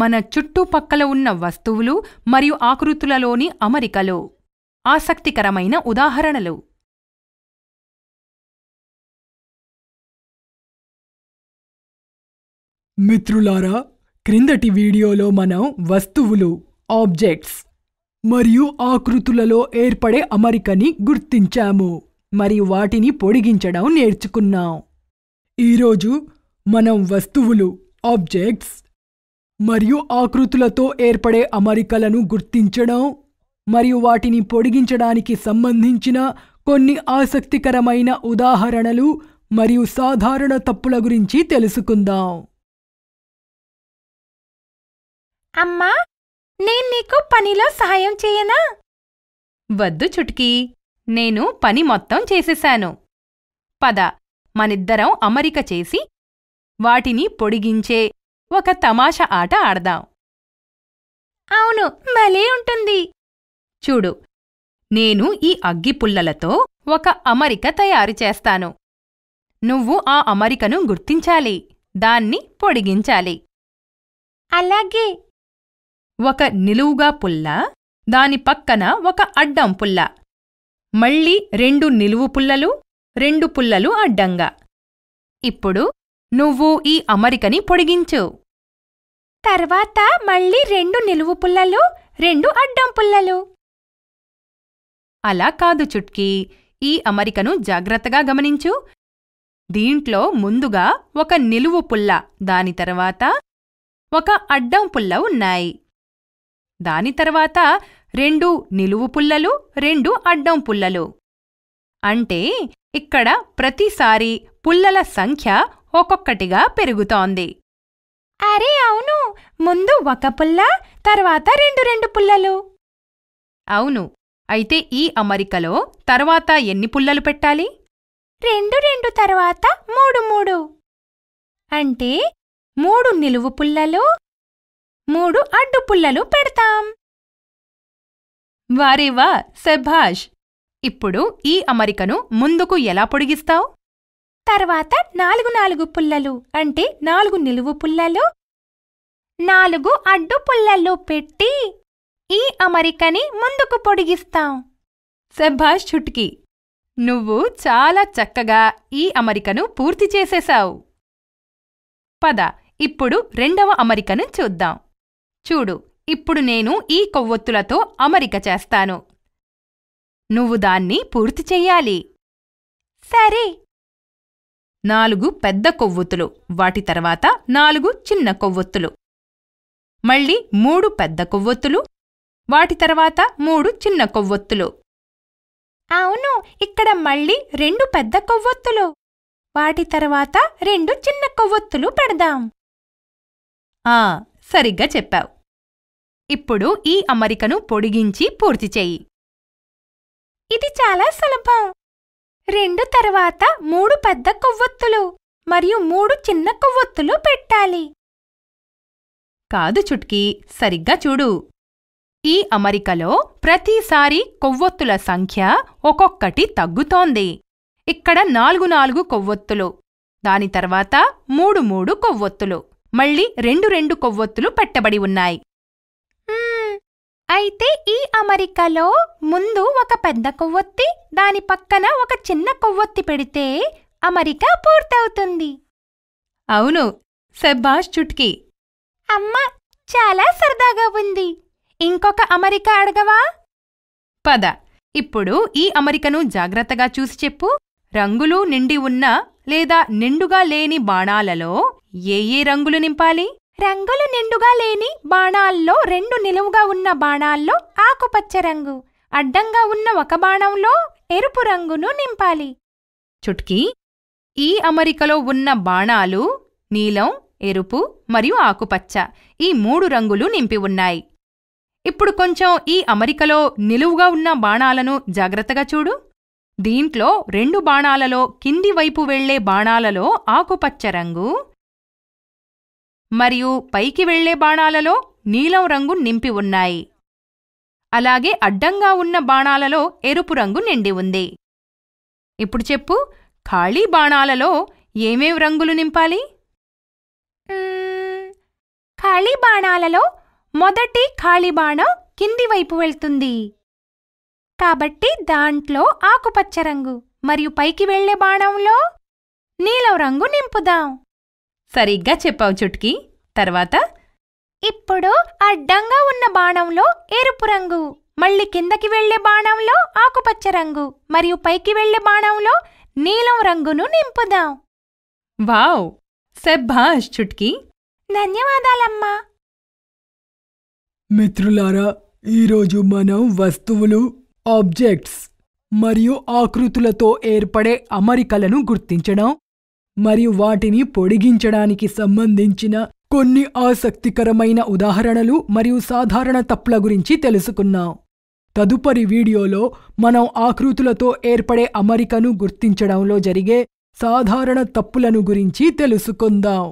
మన చుట్టుపక్కల ఉన్న వస్తువులు మరియు ఆకృతులలోని అమరికలు ఆసక్తికరమైన ఉదాహరణలు మిత్రులారా క్రిందటి వీడియోలో మనం వస్తువులు ఆబ్జెక్ట్స్ మరియు ఆకృతులలో ఏర్పడే అమరికని గుర్తించాము మరియు వాటిని పొడిగించడం నేర్చుకున్నాం ఈరోజు మనం వస్తువులు ఆబ్జెక్ట్స్ మరియు ఆకృతులతో ఏర్పడే అమరికలను గుర్తించడం మరియు వాటిని పొడిగించడానికి సంబంధించిన కొన్ని ఆసక్తికరమైన ఉదాహరణలు మరియు సాధారణ తప్పుల గురించి తెలుసుకుందాం అమ్మా నేను నీకు పనిలో సహాయం చేయనా వద్దు చుటికి నేను పని మొత్తం చేసేశాను పద మనిద్దరం అమరిక చేసి వాటిని పొడిగించే ఒక తమాషా ఆట ఆడదాం అవును భలే ఉంటుంది చూడు నేను ఈ అగ్గిపుల్లలతో ఒక అమరిక తయారు చేస్తాను నువ్వు ఆ అమరికను గుర్తించాలి దాన్ని పొడిగించాలి అలాగే ఒక నిలువుగా పుల్ల దాని పక్కన ఒక అడ్డం పుల్ల మళ్ళీ రెండు నిలువు పుల్లలు రెండు పుల్లలు అడ్డంగా ఇప్పుడు నువ్వు ఈ అమరికని పొడిగించు తర్వాత మళ్ళీ రెండు నిలువు పుల్లలు రెండు అడ్డం పుల్లలు అలా కాదు చుట్కీ ఈ అమరికను జాగ్రత్తగా గమనించు దీంట్లో ముందుగా ఒక నిలువు పుల్ల దాని తర్వాత ఒక అడ్డం పుల్ల ఉన్నాయి దాని తర్వాత రెండు నిలువు పుల్లలు రెండు అడ్డం పుల్లలు అంటే ఇక్కడ ప్రతిసారి పుల్లల సంఖ్య ఒక్కొక్కటిగా పెరుగుతోంది అరే అవును ముందు ఒక పుల్ల తర్వాత రెండు రెండు పుల్లలు అవును అయితే ఈ అమరికలో తర్వాత ఎన్ని పుల్లలు పెట్టాలి రెండు రెండు తర్వాత మూడు మూడు అంటే మూడు నిలువు పుల్లలు మూడు అడ్డు పుల్లలు పెడతాం వారేవా శభాష్ ఇప్పుడు ఈ అమరికను ముందుకు ఎలా పొడిగిస్తావు తర్వాత నాలుగు నాలుగు పుల్లలు అంటే నాలుగు నిలువు పుల్లలు నాలుగు అడ్డు పుల్లలు పెట్టి ఈ అమరికని ముందుకు పొడిగిస్తాం శభాష్ చుట్కి నువ్వు చాలా చక్కగా ఈ అమరికను పూర్తి చేసేశావు పద ఇప్పుడు రెండవ అమరికను చూద్దాం చూడు ఇప్పుడు నేను ఈ కొవ్వొత్తులతో అమరిక చేస్తాను నువ్వు దాన్ని పూర్తి చెయ్యాలి సరే నాలుగు పెద్ద కొవ్వొత్తులు వాటి తర్వాత నాలుగు చిన్న కొవ్వొత్తులు మళ్ళీ మూడు పెద్ద కొవ్వొత్తులు వాటి తర్వాత మూడు చిన్న కొవ్వొత్తులు అవును ఇక్కడ మళ్ళీ రెండు పెద్ద కొవ్వొత్తులు వాటి తర్వాత రెండు చిన్న కొవ్వొత్తులు పెడదాం ఆ సరిగ్గా చెప్పావు ఇప్పుడు ఈ అమరికను పొడిగించి పూర్తి చెయ్యి ఇది చాలా సులభం రెండు తర్వాత మూడు పెద్ద కొవ్వొత్తులు మరియు మూడు చిన్న కొవ్వొత్తులు పెట్టాలి కాదు చుట్కీ సరిగ్గా చూడు ఈ అమరికలో ప్రతిసారి కొవ్వొత్తుల సంఖ్య ఒక్కొక్కటి తగ్గుతోంది ఇక్కడ నాలుగు నాలుగు కొవ్వొత్తులు దాని తర్వాత మూడు మూడు కొవ్వొత్తులు మళ్ళీ రెండు రెండు కొవ్వొత్తులు పెట్టబడి ఉన్నాయి అయితే ఈ అమరికలో ముందు ఒక పెద్ద కొవ్వొత్తి దాని పక్కన ఒక చిన్న కొవ్వొత్తి పెడితే అమరిక పూర్తవుతుంది అవును సెబ్బాష్ చుట్కి అమ్మ చాలా సరదాగా ఉంది ఇంకొక అమరిక అడగవా పద ఇప్పుడు ఈ అమరికను జాగ్రత్తగా చూసి చెప్పు రంగులు నిండి ఉన్న లేదా నిండుగా లేని బాణాలలో ఏ ఏ రంగులు నింపాలి రంగులు నిండుగా లేని బాణాల్లో రెండు నిలువుగా ఉన్న బాణాల్లో ఆకుపచ్చ రంగు అడ్డంగా ఉన్న ఒక బాణంలో ఎరుపు రంగును నింపాలి చుట్కీ ఈ అమరికలో ఉన్న బాణాలు నీలం ఎరుపు మరియు ఆకుపచ్చ ఈ మూడు రంగులు నింపి ఉన్నాయి ఇప్పుడు కొంచెం ఈ అమరికలో నిలువుగా ఉన్న బాణాలను జాగ్రత్తగా చూడు దీంట్లో రెండు బాణాలలో కింది వైపు వెళ్లే బాణాలలో ఆకుపచ్చ రంగు మరియు పైకి వెళ్లే బాణాలలో నీలం రంగు నింపి ఉన్నాయి అలాగే అడ్డంగా ఉన్న బాణాలలో ఎరుపు రంగు నిండి ఉంది ఇప్పుడు చెప్పు ఖాళీ బాణాలలో ఏమేం రంగులు నింపాలి ఖాళీ బాణాలలో మొదటి ఖాళీ బాణం కింది వైపు వెళ్తుంది కాబట్టి దాంట్లో ఆకుపచ్చ రంగు మరియు పైకి వెళ్లే బాణంలో నీలం రంగు నింపుదాం సరిగ్గా చెప్పావు చుట్కి తర్వాత ఇప్పుడు అడ్డంగా ఉన్న బాణంలో ఎరుపు రంగు మళ్ళీ కిందకి వెళ్లే బాణంలో ఆకుపచ్చ రంగు మరియు పైకి వెళ్లే బాణంలో నీలం రంగును నింపుదాం వావ్ సెబ్బాష్ చుట్కి ధన్యవాదాలమ్మా మిత్రులారా ఈరోజు మనం వస్తువులు ఆబ్జెక్ట్స్ మరియు ఆకృతులతో ఏర్పడే అమరికలను గుర్తించడం మరియు వాటిని పొడిగించడానికి సంబంధించిన కొన్ని ఆసక్తికరమైన ఉదాహరణలు మరియు సాధారణ తప్పుల గురించి తెలుసుకున్నాం తదుపరి వీడియోలో మనం ఆకృతులతో ఏర్పడే అమరికను గుర్తించడంలో జరిగే సాధారణ తప్పులను గురించి తెలుసుకుందాం